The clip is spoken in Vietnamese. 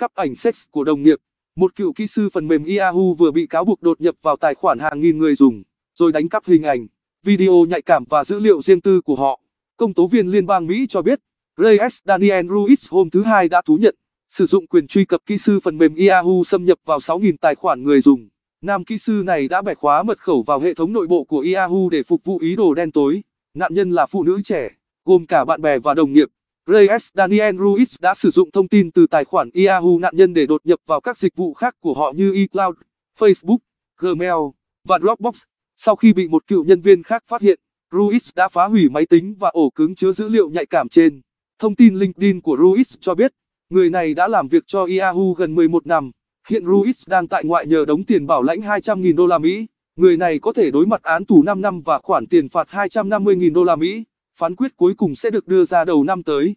cắp ảnh sex của đồng nghiệp. Một cựu kỹ sư phần mềm Yahoo vừa bị cáo buộc đột nhập vào tài khoản hàng nghìn người dùng, rồi đánh cắp hình ảnh, video nhạy cảm và dữ liệu riêng tư của họ. Công tố viên Liên bang Mỹ cho biết, Reyes Daniel Ruiz hôm thứ Hai đã thú nhận sử dụng quyền truy cập kỹ sư phần mềm Yahoo xâm nhập vào 6.000 tài khoản người dùng. Nam kỹ sư này đã bẻ khóa mật khẩu vào hệ thống nội bộ của Yahoo để phục vụ ý đồ đen tối. Nạn nhân là phụ nữ trẻ, gồm cả bạn bè và đồng nghiệp. Reyes Daniel Ruiz đã sử dụng thông tin từ tài khoản Yahoo nạn nhân để đột nhập vào các dịch vụ khác của họ như iCloud, Facebook, Gmail và Dropbox. Sau khi bị một cựu nhân viên khác phát hiện, Ruiz đã phá hủy máy tính và ổ cứng chứa dữ liệu nhạy cảm trên. Thông tin LinkedIn của Ruiz cho biết, người này đã làm việc cho Yahoo gần 11 năm. Hiện Ruiz đang tại ngoại nhờ đóng tiền bảo lãnh 200.000 đô la Mỹ. Người này có thể đối mặt án tù 5 năm và khoản tiền phạt 250.000 đô la Mỹ. Phán quyết cuối cùng sẽ được đưa ra đầu năm tới.